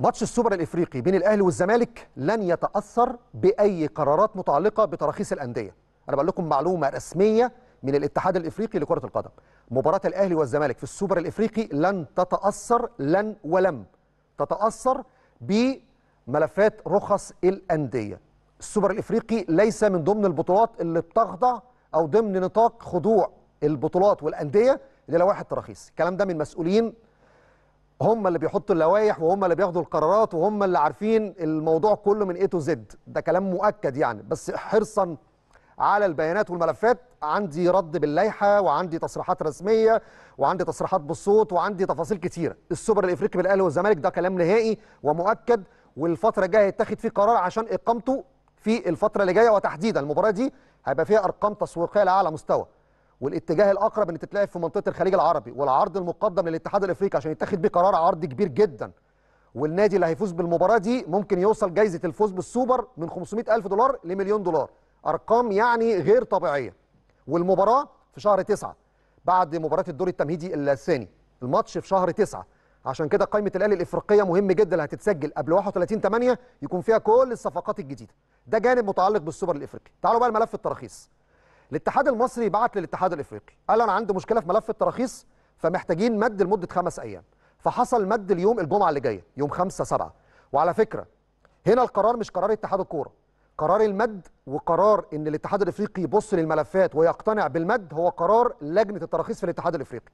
ماتش السوبر الافريقي بين الاهلي والزمالك لن يتاثر باي قرارات متعلقه بتراخيص الانديه انا بقول لكم معلومه رسميه من الاتحاد الافريقي لكره القدم مباراه الاهلي والزمالك في السوبر الافريقي لن تتاثر لن ولم تتاثر بملفات رخص الانديه السوبر الافريقي ليس من ضمن البطولات اللي بتخضع او ضمن نطاق خضوع البطولات والانديه للوائح التراخيص الكلام ده من مسؤولين هم اللي بيحطوا اللوائح وهم اللي بياخدوا القرارات وهم اللي عارفين الموضوع كله من اي تو زد ده كلام مؤكد يعني بس حرصا على البيانات والملفات عندي رد باللائحه وعندي تصريحات رسميه وعندي تصريحات بالصوت وعندي تفاصيل كتيره السوبر الافريقي بالاهلي والزمالك ده كلام نهائي ومؤكد والفتره الجايه هيتاخد فيه قرار عشان اقامته في الفتره اللي جايه وتحديدا المباراه دي هيبقى فيها ارقام تسويقيه لاعلى مستوى والاتجاه الاقرب ان تتلعب في منطقه الخليج العربي والعرض المقدم للاتحاد الافريقي عشان يتخذ بيه قرار عرض كبير جدا والنادي اللي هيفوز بالمباراه دي ممكن يوصل جايزه الفوز بالسوبر من 500 الف دولار لمليون دولار ارقام يعني غير طبيعيه والمباراه في شهر 9 بعد مباراه الدور التمهيدي الثاني الماتش في شهر 9 عشان كده قائمه الاهلي الافريقيه مهم جدا اللي هتتسجل قبل 31 8 يكون فيها كل الصفقات الجديده ده جانب متعلق بالسوبر الافريقي تعالوا بقى لملف التراخيص الاتحاد المصري بعت للاتحاد الافريقي قال انا عندي مشكله في ملف التراخيص فمحتاجين مد لمده خمس ايام فحصل مد اليوم الجمعه اللي جايه يوم 5 7 وعلى فكره هنا القرار مش قرار اتحاد الكوره قرار المد وقرار ان الاتحاد الافريقي يبص للملفات ويقتنع بالمد هو قرار لجنه التراخيص في الاتحاد الافريقي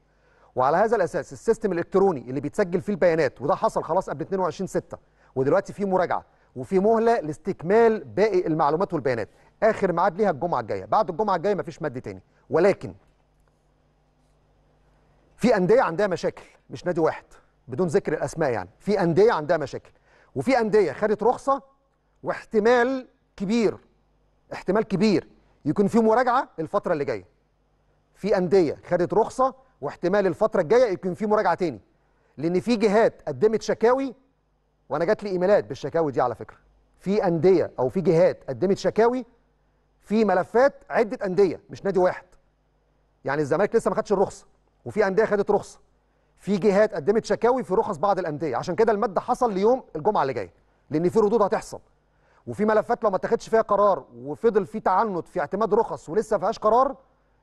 وعلى هذا الاساس السيستم الالكتروني اللي بيتسجل فيه البيانات وده حصل خلاص قبل 22 6 ودلوقتي في مراجعه وفي مهله لاستكمال باقي المعلومات والبيانات اخر ميعاد ليها الجمعه الجايه بعد الجمعه الجايه مفيش مد تاني ولكن في انديه عندها مشاكل مش نادي واحد بدون ذكر الاسماء يعني في انديه عندها مشاكل وفي انديه خدت رخصه واحتمال كبير احتمال كبير يكون في مراجعه الفتره اللي جايه في انديه خدت رخصه واحتمال الفتره الجايه يكون في مراجعه تاني لان في جهات قدمت شكاوي وانا جات لي ايميلات بالشكاوي دي على فكره في انديه او في جهات قدمت شكاوي في ملفات عده انديه مش نادي واحد يعني الزمالك لسه ما خدش الرخصه وفي انديه خدت رخصه في جهات قدمت شكاوي في رخص بعض الانديه عشان كده الماده حصل ليوم الجمعه اللي جايه لان في ردود هتحصل وفي ملفات لو ما اتخذش فيها قرار وفضل في تعنت في اعتماد رخص ولسه ما فيهاش قرار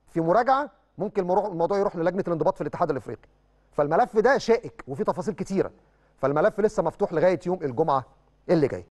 في مراجعه ممكن الموضوع يروح للجنه الانضباط في الاتحاد الافريقي فالملف ده شائك وفيه تفاصيل كتيره فالملف لسه مفتوح لغايه يوم الجمعه اللي جاي